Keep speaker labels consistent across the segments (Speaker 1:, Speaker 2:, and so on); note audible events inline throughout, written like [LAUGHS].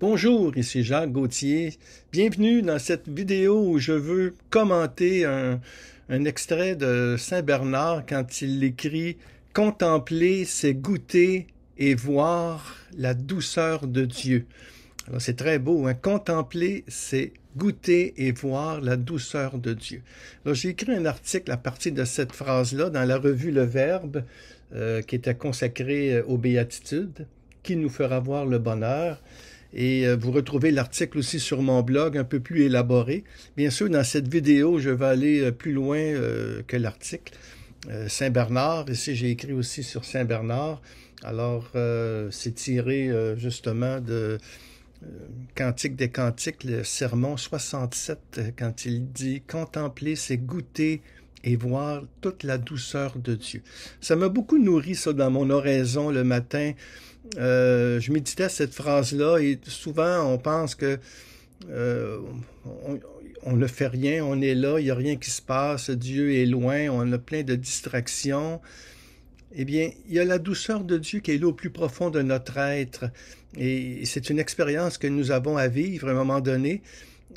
Speaker 1: Bonjour, ici Jacques Gauthier. Bienvenue dans cette vidéo où je veux commenter un, extrait de Saint Bernard quand il écrit Contempler, c'est goûter et voir la douceur de Dieu. Alors c'est très beau, hein? contempler, c'est goûter et voir la douceur de Dieu. Alors j'ai écrit un article à partir de cette phrase-là dans la revue Le Verbe euh, qui était consacrée euh, aux béatitudes, qui nous fera voir le bonheur et euh, vous retrouvez l'article aussi sur mon blog un peu plus élaboré. Bien sûr, dans cette vidéo, je vais aller euh, plus loin euh, que l'article. Saint-Bernard, ici j'ai écrit aussi sur Saint-Bernard. Alors, c'est tiré justement de Cantique des Cantiques, le sermon 67, quand il dit « Contempler, c'est goûter et voir toute la douceur de Dieu. Ça m'a beaucoup nourri ça dans mon oraison le matin euh, je méditais cette phrase-là et souvent on pense que euh, on, ne fait rien, on est là, il n'y a rien qui se passe, Dieu est loin, on a plein de distractions. Eh bien, il y a la douceur de Dieu qui est là au plus profond de notre être. Et c'est une expérience que nous avons à vivre à un moment donné,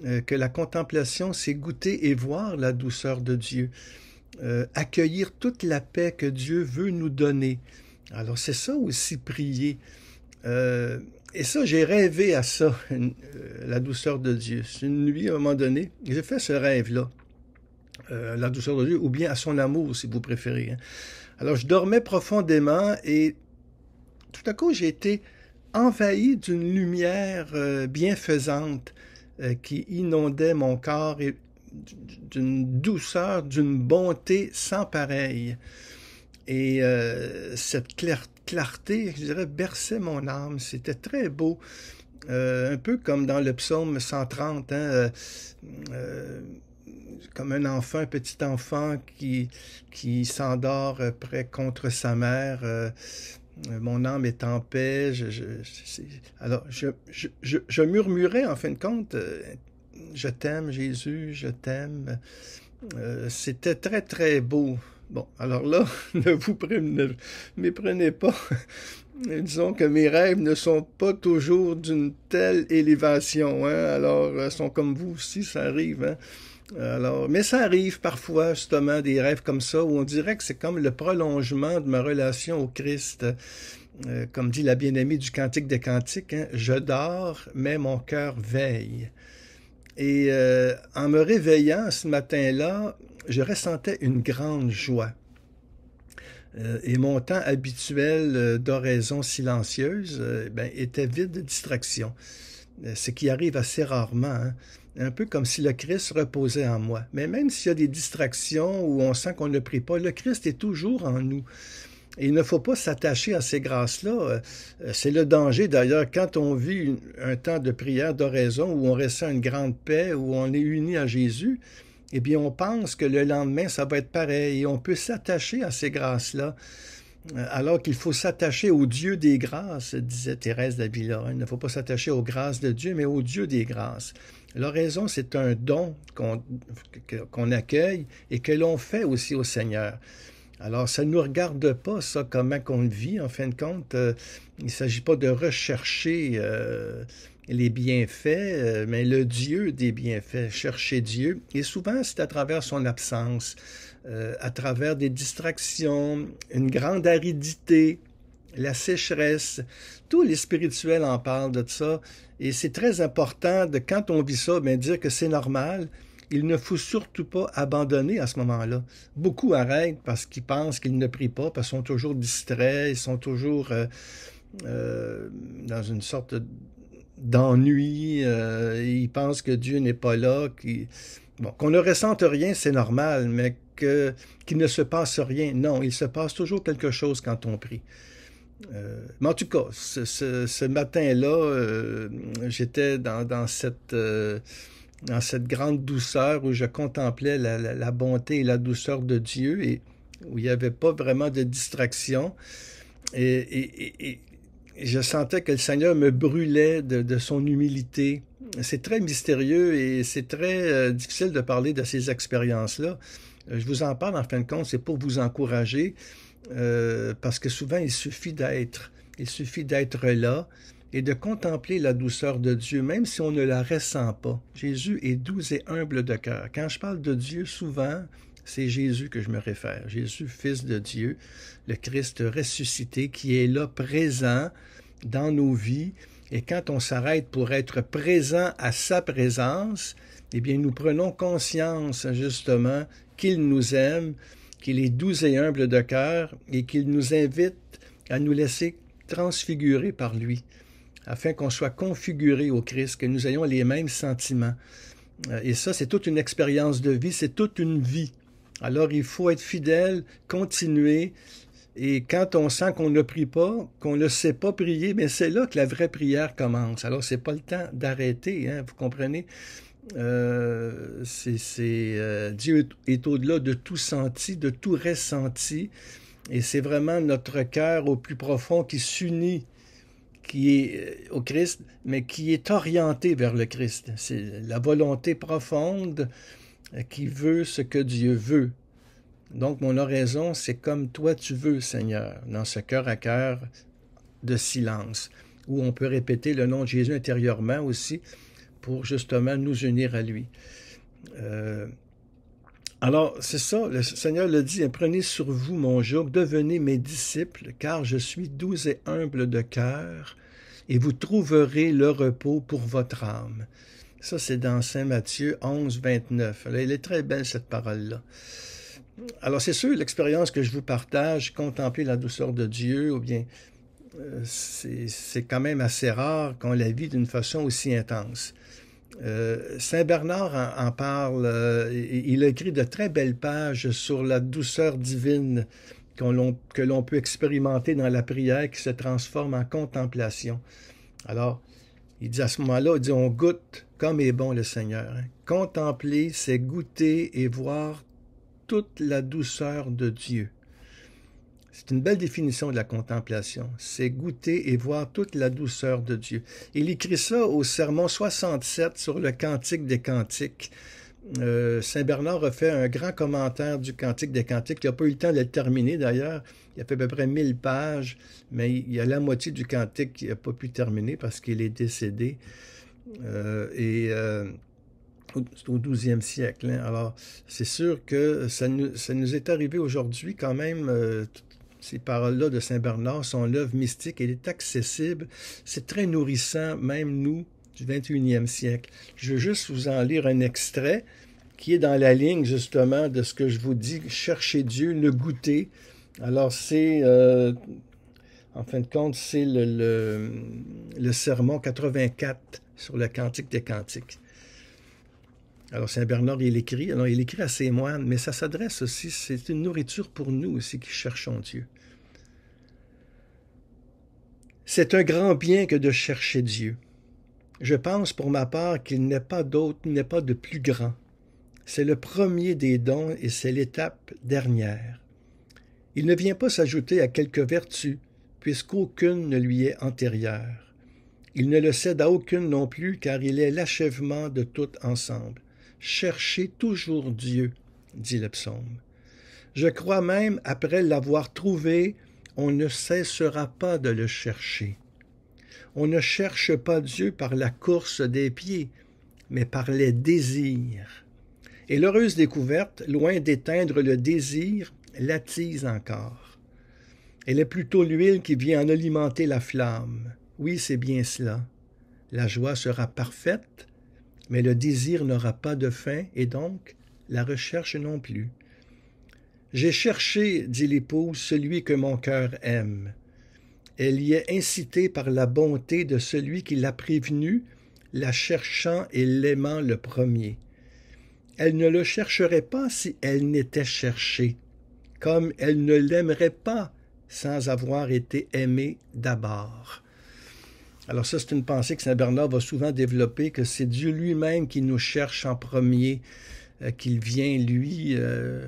Speaker 1: euh, que la contemplation, c'est goûter et voir la douceur de Dieu, accueillir toute la paix que Dieu veut nous donner. Alors c'est ça aussi prier. Euh, et ça, j'ai rêvé à ça, [LAUGHS] euh, la douceur de Dieu. C'est une nuit, à un moment donné, j'ai fait ce rêve-là, euh, la douceur de Dieu, ou bien à son amour, si vous préférez. Hein. Alors je dormais profondément et tout à coup, j'ai été envahi d'une lumière bienfaisante qui inondait mon corps d'une douceur, d'une bonté sans pareille. Et euh, cette clarté, je dirais, berçait mon âme. C'était très beau. Euh, un peu comme dans le psaume 130, hein, euh, comme un enfant, un petit enfant qui, s'endort près contre sa mère mon âme est en paix. alors, je, murmurais, en fin de compte, je t'aime Jésus, je t'aime. C'était très, très beau. Bon, alors là, [LAUGHS] ne vous prenez pas. [LAUGHS] Disons que mes rêves ne sont pas toujours d'une telle élévation. Hein. Alors, Alors, euh, sont comme vous aussi, ça arrive. Hein. Alors, mais ça arrive parfois justement des rêves comme ça où on dirait que c'est comme le prolongement de ma relation au Christ. Euh, comme dit la bien-aimée du Cantique des Cantiques, hein, je dors, mais mon cœur veille. Et euh, en me réveillant ce matin-là, je ressentais une grande joie. Euh, et mon temps habituel euh, d'oraison silencieuse ben, était vide de distractions, ce qui arrive assez rarement. Hein. un peu comme si le Christ reposait en moi. Mais même s'il y a des distractions où on sent qu'on ne prie pas, le Christ est toujours en nous il ne faut pas s'attacher à ces grâces-là. Euh, euh, c'est le danger d'ailleurs quand on vit un temps de prière, d'oraison, où on ressent une grande paix, où on est uni à Jésus. Eh bien, on pense que le lendemain, ça va être pareil. Et on peut s'attacher à ces grâces-là, euh, alors qu'il faut s'attacher au Dieu des grâces, disait Thérèse d'Avila. Il ne faut pas s'attacher aux grâces de Dieu, mais au Dieu des grâces. L'oraison, c'est un don qu'on accueille et que l'on fait aussi au Seigneur. Alors, ça ne nous regarde pas, ça, comment qu'on vit, en fin de compte. Euh, il ne s'agit pas de rechercher euh, les bienfaits, euh, mais le Dieu des bienfaits, chercher Dieu. Et souvent, c'est à travers son absence, à travers des distractions, une grande aridité, la sécheresse. Tous les spirituels en parlent de ça. Et c'est très important de, quand on vit ça, bien, dire que c'est normal il ne faut surtout pas abandonner à ce moment-là. Beaucoup arrêtent parce qu'ils pensent qu'ils ne prient pas, parce qu'ils sont toujours distraits, ils sont toujours euh, euh, dans une sorte d'ennui, euh, ils pensent que Dieu n'est pas là. Qu'on bon, ne ressente rien, c'est normal, mais qu'il ne se passe rien, non, il se passe toujours quelque chose quand on prie. mais en tout cas, ce, matin-là, j'étais dans, cette, dans cette grande douceur où je contemplais la, bonté et la douceur de Dieu et où il n'y avait pas vraiment de distraction. Et, je sentais que le Seigneur me brûlait de, son humilité. C'est très mystérieux et c'est très euh, difficile de parler de ces expériences-là. Euh, je vous en parle en fin de compte, c'est pour vous encourager, euh, parce que souvent il suffit d'être, il suffit d'être là, et de contempler la douceur de Dieu, même si on ne la ressent pas. Jésus est doux et humble de cœur. Quand je parle de Dieu, souvent, c'est Jésus que je me réfère. Jésus, Fils de Dieu, le Christ ressuscité, qui est là présent dans nos vies. Et quand on s'arrête pour être présent à sa présence, eh bien, nous prenons conscience, justement, qu'il nous aime, qu'il est doux et humble de cœur et qu'il nous invite à nous laisser transfigurer par lui afin qu'on soit configuré au Christ, que nous ayons les mêmes sentiments. Euh, et ça, c'est toute une expérience de vie, c'est toute une vie. Alors, il faut être fidèle, continuer. Et quand on sent qu'on ne prie pas, qu'on ne sait pas prier, mais c'est là que la vraie prière commence. Alors, c'est pas le temps d'arrêter, hein, vous comprenez? Euh, c'est euh, Dieu est au-delà de tout senti, de tout ressenti. Et c'est vraiment notre cœur au plus profond qui s'unit qui est euh, au Christ, mais qui est orienté vers le Christ. C'est la volonté profonde euh, qui veut ce que Dieu veut. Donc mon oraison, c'est comme toi tu veux, Seigneur, dans ce cœur à cœur de silence, où on peut répéter le nom de Jésus intérieurement aussi pour justement nous unir à lui. Euh, alors, c'est ça, le Seigneur le dit, hein, prenez sur vous mon jour, devenez mes disciples, car je suis doux et humble de cœur, et vous trouverez le repos pour votre âme. Ça, c'est dans Saint Matthieu 11, 29. Elle est très belle, cette parole-là. Alors, c'est sûr, l'expérience que je vous partage, contempler la douceur de Dieu, ou bien euh, c'est quand même assez rare qu'on la vit d'une façon aussi intense. Euh, Saint Bernard en, parle, euh, il écrit de très belles pages sur la douceur divine que l'on peut expérimenter dans la prière qui se transforme en contemplation. Alors, il dit à ce moment-là, on goûte comme est bon le Seigneur. Hein. Contempler, c'est goûter et voir toute la douceur de Dieu. C'est une belle définition de la contemplation. C'est goûter et voir toute la douceur de Dieu. Il écrit ça au sermon 67 sur le Cantique des Cantiques. Euh, Saint Bernard a fait un grand commentaire du Cantique des Cantiques. Il n'a pas eu le temps de le terminer d'ailleurs. Il a fait à peu près 1000 pages, mais il y a la moitié du Cantique qu'il n'a pas pu terminer parce qu'il est décédé. Euh, et euh, au 12e siècle. Hein. Alors, c'est sûr que ça nous, est arrivé aujourd'hui quand même. ces paroles-là de Saint Bernard, sont l'œuvre mystique, elle est accessible, c'est très nourrissant, même nous, du 21e siècle. Je veux juste vous en lire un extrait qui est dans la ligne justement de ce que je vous dis, chercher Dieu, le goûter. Alors c'est, euh, en fin de compte, c'est le, le, sermon 84 sur le Cantique des Cantiques. Alors Saint Bernard, il écrit, alors il écrit à ses moines, mais ça s'adresse aussi, c'est une nourriture pour nous aussi qui cherchons Dieu. C'est un grand bien que de chercher Dieu. Je pense pour ma part qu'il n'est pas d'autre, n'est pas de plus grand. C'est le premier des dons et c'est l'étape dernière. Il ne vient pas s'ajouter à quelque vertu, puisqu'aucune ne lui est antérieure. Il ne le cède à aucune non plus, car il est l'achèvement de tout ensemble. Cherchez toujours Dieu, dit le psaume. Je crois même, après l'avoir trouvé, on ne cessera pas de le chercher. On ne cherche pas Dieu par la course des pieds, mais par les désirs. Et l'heureuse découverte, loin d'éteindre le désir, l'attise encore. Elle est plutôt l'huile qui vient en alimenter la flamme. Oui, c'est bien cela. La joie sera parfaite, mais le désir n'aura pas de fin et donc la recherche non plus. J'ai cherché, dit l'épouse, celui que mon cœur aime. Elle y est incitée par la bonté de celui qui l'a prévenue, la cherchant et l'aimant le premier. Elle ne le chercherait pas si elle n'était cherchée, comme elle ne l'aimerait pas sans avoir été aimée d'abord. Alors ça, c'est une pensée que Saint Bernard va souvent développer, que c'est Dieu lui-même qui nous cherche en premier, euh, qu'il vient, lui, euh,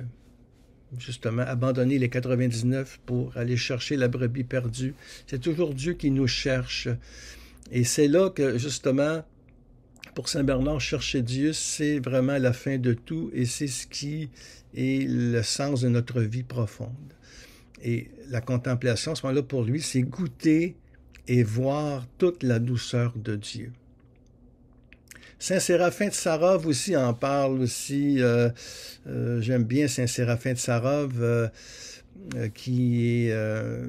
Speaker 1: justement abandonner les 99 pour aller chercher la brebis perdue. C'est toujours Dieu qui nous cherche. Et c'est là que justement, pour Saint Bernard, chercher Dieu, c'est vraiment la fin de tout et c'est ce qui est le sens de notre vie profonde. Et la contemplation, à ce moment-là, pour lui, c'est goûter et voir toute la douceur de Dieu. Saint-Séraphin de Sarov aussi en parle aussi. Euh, euh, j'aime bien Saint-Séraphin de Sarov, euh, qui est, un,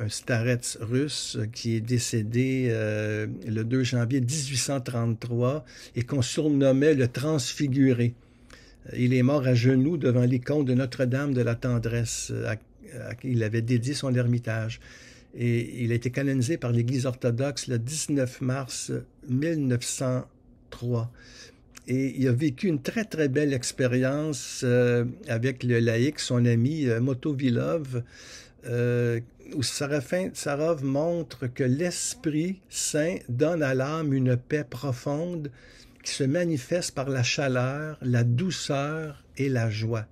Speaker 1: un, russe qui est décédé le 2 janvier 1833 et qu'on surnommait le transfiguré. Il est mort à genoux devant l'icône de Notre-Dame de la Tendresse. À, qui il avait dédié son ermitage et il a été canonisé par l'Église orthodoxe le 19 mars 1903. Et il a vécu une très, très belle expérience euh, avec le laïc, son ami euh, Motovilov, euh, où Sarafin, Sarov montre que l'Esprit Saint donne à l'âme une paix profonde qui se manifeste par la chaleur, la douceur et la joie.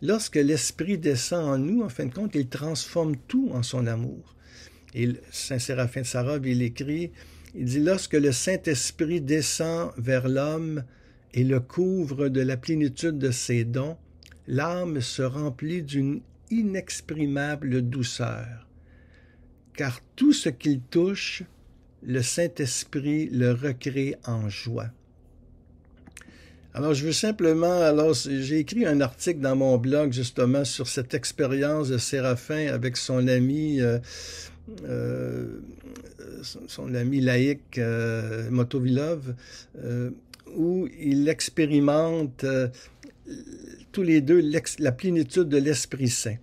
Speaker 1: Lorsque l'Esprit descend en nous, en fin de compte, il transforme tout en son amour. Et Saint Séraphin de Sarov, il écrit, il dit, lorsque le Saint-Esprit descend vers l'homme et le couvre de la plénitude de ses dons, l'âme se remplit d'une inexprimable douceur, car tout ce qu'il touche, le Saint-Esprit le recrée en joie. Alors, je veux simplement, alors, j'ai écrit un article dans mon blog justement sur cette expérience de Séraphin avec son ami, euh, euh, son, ami laïque euh, Motovilov, où il expérimente tous les deux la plénitude de l'Esprit Saint.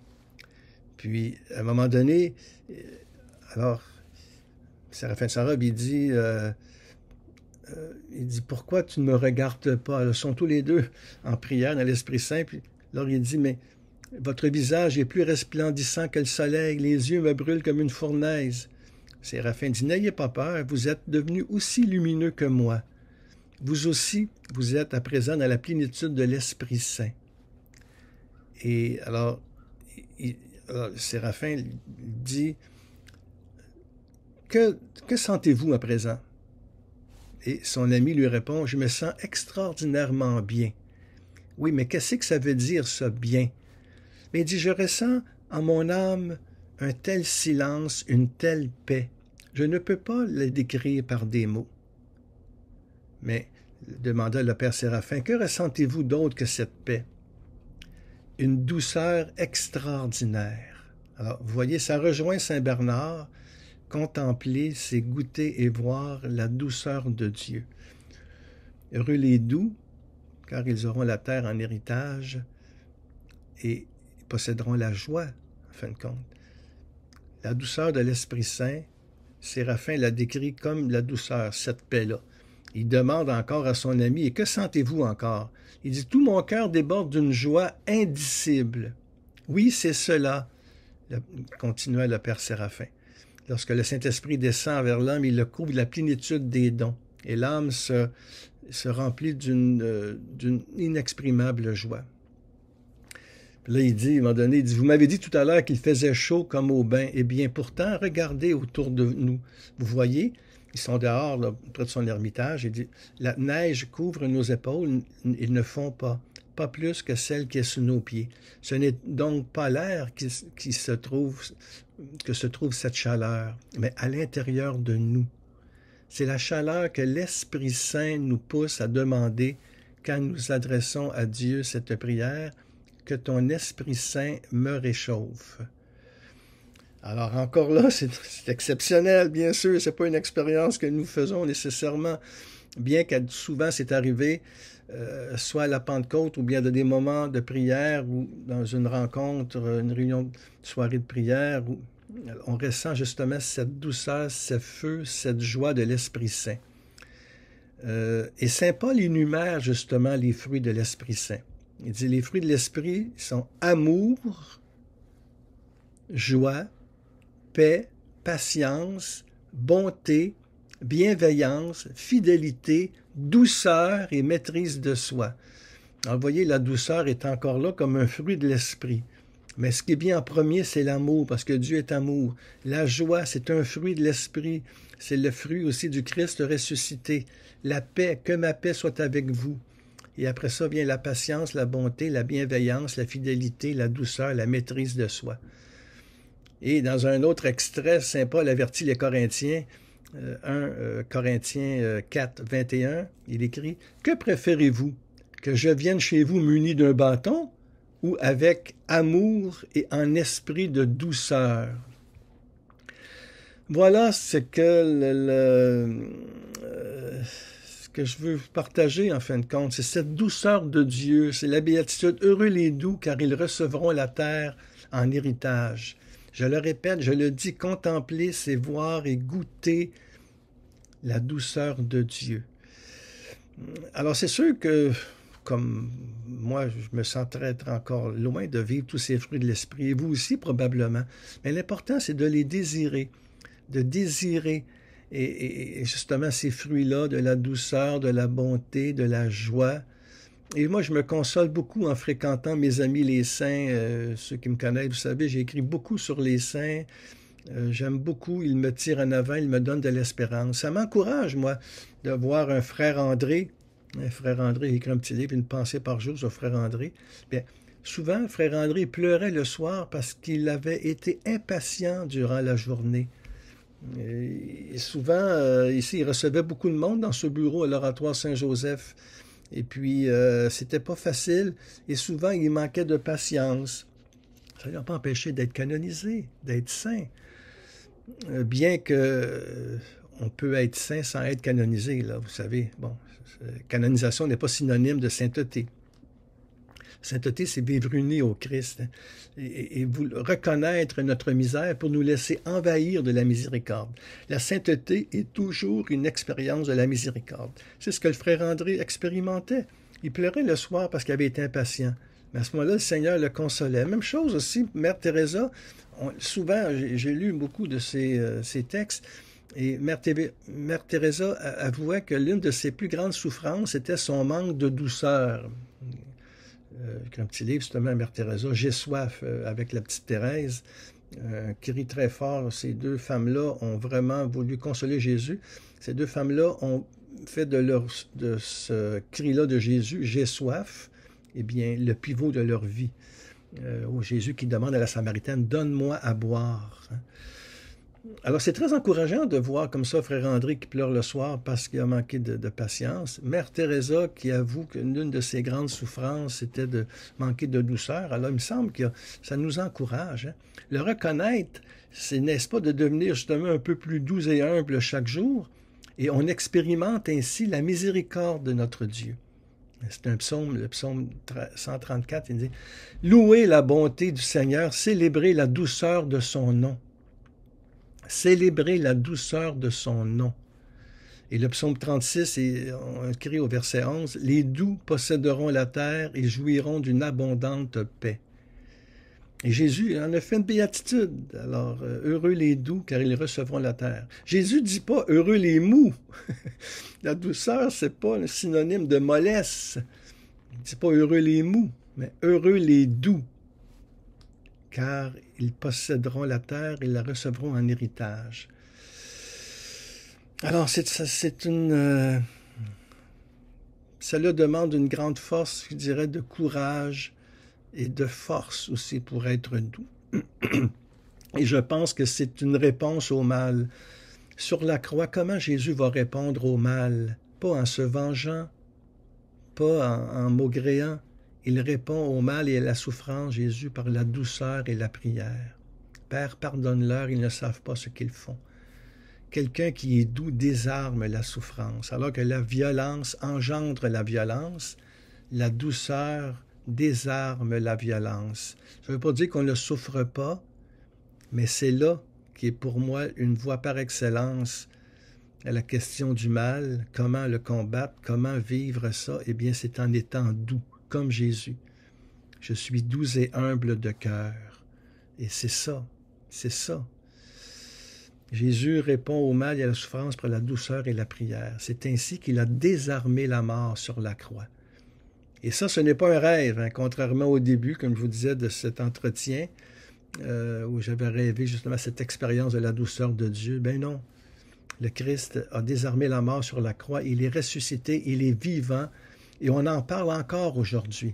Speaker 1: Puis, à un moment donné, alors, Séraphin Sarab, il dit euh, il dit Pourquoi tu ne me regardes pas Ils sont tous les deux en prière dans l'Esprit Saint. Puis, alors il dit Mais votre visage est plus resplendissant que le soleil, les yeux me brûlent comme une fournaise. Séraphin dit N'ayez pas peur, vous êtes devenu aussi lumineux que moi. Vous aussi, vous êtes à présent dans la plénitude de l'Esprit Saint. Et alors, Séraphin dit que sentez-vous à présent et son ami lui répond Je me sens extraordinairement bien. Oui, mais qu'est-ce que ça veut dire, ça, bien Mais dis Je ressens en mon âme un tel silence, une telle paix. Je ne peux pas le décrire par des mots. Mais, demanda le Père Séraphin, que ressentez-vous d'autre que cette paix Une douceur extraordinaire. Alors, vous voyez, ça rejoint Saint Bernard Contempler, c'est goûter et voir la douceur de Dieu. Heureux les doux, car ils auront la terre en héritage et posséderont la joie, en fin de compte. La douceur de l'Esprit Saint, Séraphin la décrit comme la douceur, cette paix-là. Il demande encore à son ami, et que sentez-vous encore Il dit, tout mon cœur déborde d'une joie indicible. Oui, c'est cela, continua le Père Séraphin. Lorsque le Saint-Esprit descend vers l'homme, il le couvre de la plénitude des dons. Et l'âme se, se remplit d'une euh, inexprimable joie. là, il dit, à un moment donné, il dit, vous m'avez dit tout à l'heure qu'il faisait chaud comme au bain. Eh bien, pourtant, regardez autour de nous. Vous voyez, ils sont dehors, près de son ermitage. Il dit, la neige couvre nos épaules, ils ne font pas pas plus que celle qui est sous nos pieds. Ce n'est donc pas l'air qui, se trouve, que se trouve cette chaleur, mais à l'intérieur de nous. C'est la chaleur que l'Esprit Saint nous pousse à demander quand nous adressons à Dieu cette prière, que ton Esprit Saint me réchauffe. Alors encore là, c'est exceptionnel, bien sûr, ce n'est pas une expérience que nous faisons nécessairement, bien que souvent c'est arrivé euh, soit à la Pentecôte ou bien de des moments de prière ou dans une rencontre, euh, une réunion, de soirée de prière, où euh, on ressent justement cette douceur, ce feu, cette joie de l'Esprit Saint. et Saint Paul énumère justement les fruits de l'Esprit Saint. Il dit les fruits de l'Esprit sont amour, joie, paix, patience, bonté, bienveillance, fidélité, douceur et maîtrise de soi. Alors, voyez, la douceur est encore là comme un fruit de l'esprit. Mais ce qui est bien en premier, c'est l'amour, parce que Dieu est amour. La joie, c'est un fruit de l'esprit. C'est le fruit aussi du Christ ressuscité. La paix, que ma paix soit avec vous. Et après ça vient la patience, la bonté, la bienveillance, la fidélité, la douceur, la maîtrise de soi. Et dans un autre extrait, Saint Paul avertit les Corinthiens 1 euh, euh, Corinthiens 4, euh, 21, il écrit Que préférez-vous Que je vienne chez vous muni d'un bâton ou avec amour et en esprit de douceur Voilà ce que le, ce que je veux partager en fin de compte, c'est cette douceur de Dieu, c'est la béatitude. Heureux les doux, car ils recevront la terre en héritage. Je le répète, je le dis, contempler, c'est voir et goûter la douceur de Dieu. Alors c'est sûr que, comme moi, je me sens être encore loin de vivre tous ces fruits de l'esprit, et vous aussi probablement, mais l'important c'est de les désirer, de désirer et, justement ces fruits-là, de la douceur, de la bonté, de la joie, et moi, je me console beaucoup en fréquentant mes amis les saints. Euh, ceux qui me connaissent, vous savez, j'ai écrit beaucoup sur les saints. Euh, j'aime beaucoup, il me tire en avant, il me donne de l'espérance. Ça m'encourage, moi, de voir un frère André, un frère André écrit un petit livre, une pensée par jour sur frère André. Bien, souvent, frère André pleurait le soir parce qu'il avait été impatient durant la journée. Et souvent, euh, ici, il recevait beaucoup de monde dans ce bureau à l'oratoire Saint-Joseph. Et puis, euh, c'était pas facile. Et souvent, il manquait de patience. Ça ne l'a pas empêché d'être canonisé, d'être saint. Euh, bien que euh, on peut être saint sans être canonisé, là, vous savez. Bon, euh, canonisation n'est pas synonyme de sainteté. Sainteté, c'est vivre uni au Christ hein, et, reconnaître notre misère pour nous laisser envahir de la miséricorde. La sainteté est toujours une expérience de la miséricorde. C'est ce que le frère André expérimentait. Il pleurait le soir parce qu'il avait été impatient. Mais à ce moment-là, le Seigneur le consolait. Même chose aussi, Mère Teresa, souvent, j'ai lu beaucoup de ses, euh, textes, et Mère, Teresa avouait que l'une de ses plus grandes souffrances était son manque de douceur. Euh, un petit livre, justement, Mère Teresa, J'ai soif, euh, avec la petite Thérèse, euh, qui très fort. Ces deux femmes-là ont vraiment voulu consoler Jésus. Ces deux femmes-là ont fait de, leur, de ce cri-là de Jésus, J'ai soif, eh bien, le pivot de leur vie. Euh, oh, Jésus qui demande à la Samaritaine, donne-moi à boire. Hein. Alors c'est très encourageant de voir comme ça frère André qui pleure le soir parce qu'il a manqué de, patience, Mère Teresa qui avoue que l'une de ses grandes souffrances était de manquer de douceur. Alors il me semble que ça nous encourage. Hein. Le reconnaître, c'est n'est-ce pas de devenir justement un peu plus doux et humble chaque jour, et on expérimente ainsi la miséricorde de notre Dieu. C'est un psaume, le psaume 134, il dit Louez la bonté du Seigneur, célébrez la douceur de son nom. Célébrez la douceur de son nom. Et le psaume 36, on écrit au verset 11 Les doux posséderont la terre et jouiront d'une abondante paix. Jésus en hein, a fait une béatitude. Alors, euh, heureux les doux, car ils recevront la terre. Jésus dit pas heureux les mous. [LAUGHS] la douceur, c'est pas un synonyme de mollesse. Il dit pas heureux les mous, mais heureux les doux, car ils posséderont la terre et la recevront en héritage. Alors, c'est une. cela euh, demande une grande force, je dirais, de courage, et de force aussi pour être doux. [CLEARS THROAT] Et je pense que c'est une réponse au mal. Sur la croix, comment Jésus va répondre au mal Pas en se vengeant, pas en, maugréant. Il répond au mal et à la souffrance, Jésus, par la douceur et la prière. Père, pardonne-leur, ils ne savent pas ce qu'ils font. Quelqu'un qui est doux désarme la souffrance, alors que la violence engendre la violence, la douceur désarme la violence. Je ne veux pas dire qu'on ne souffre pas, mais c'est là qui est pour moi une voie par excellence à la question du mal, comment le combattre, comment vivre ça, eh bien c'est en étant doux, comme Jésus. Je suis doux et humble de cœur. Et c'est ça, c'est ça. Jésus répond au mal et à la souffrance par la douceur et la prière. C'est ainsi qu'il a désarmé la mort sur la croix. Et ça, ce n'est pas un rêve, hein, contrairement au début, comme je vous disais, de cet entretien euh, où j'avais rêvé justement cette expérience de la douceur de Dieu. Ben non, le Christ a désarmé la mort sur la croix, il est ressuscité, il est vivant, et on en parle encore aujourd'hui,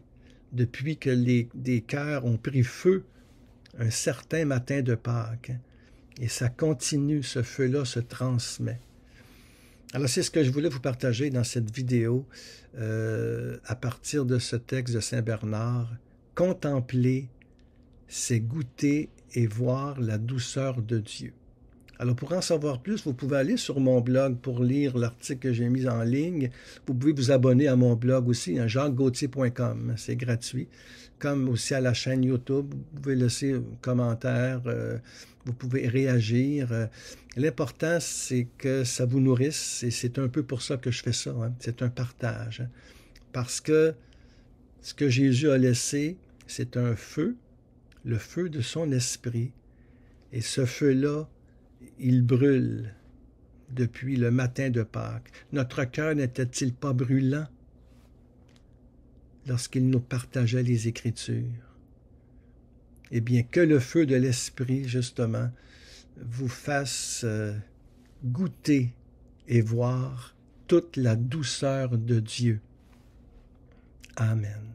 Speaker 1: depuis que les, des cœurs ont pris feu un certain matin de Pâques. Et ça continue, ce feu-là se transmet. Alors, c'est ce que je voulais vous partager dans cette vidéo euh, à partir de ce texte de Saint Bernard. Contempler, c'est goûter et voir la douceur de Dieu. Alors, pour en savoir plus, vous pouvez aller sur mon blog pour lire l'article que j'ai mis en ligne. Vous pouvez vous abonner à mon blog aussi, hein, C'est gratuit. Comme aussi à la chaîne YouTube, vous pouvez laisser un commentaire. Euh, vous pouvez réagir. Euh, l'important, c'est que ça vous nourrisse et c'est un peu pour ça que je fais ça. Hein. C'est un partage. Hein. Parce que ce que Jésus a laissé, c'est un feu, le feu de son esprit. Et ce feu-là, il brûle depuis le matin de Pâques. Notre cœur n'était-il pas brûlant lorsqu'il nous partageait les Écritures? eh bien, que le feu de l'Esprit, justement, vous fasse euh, goûter et voir toute la douceur de Dieu. Amen.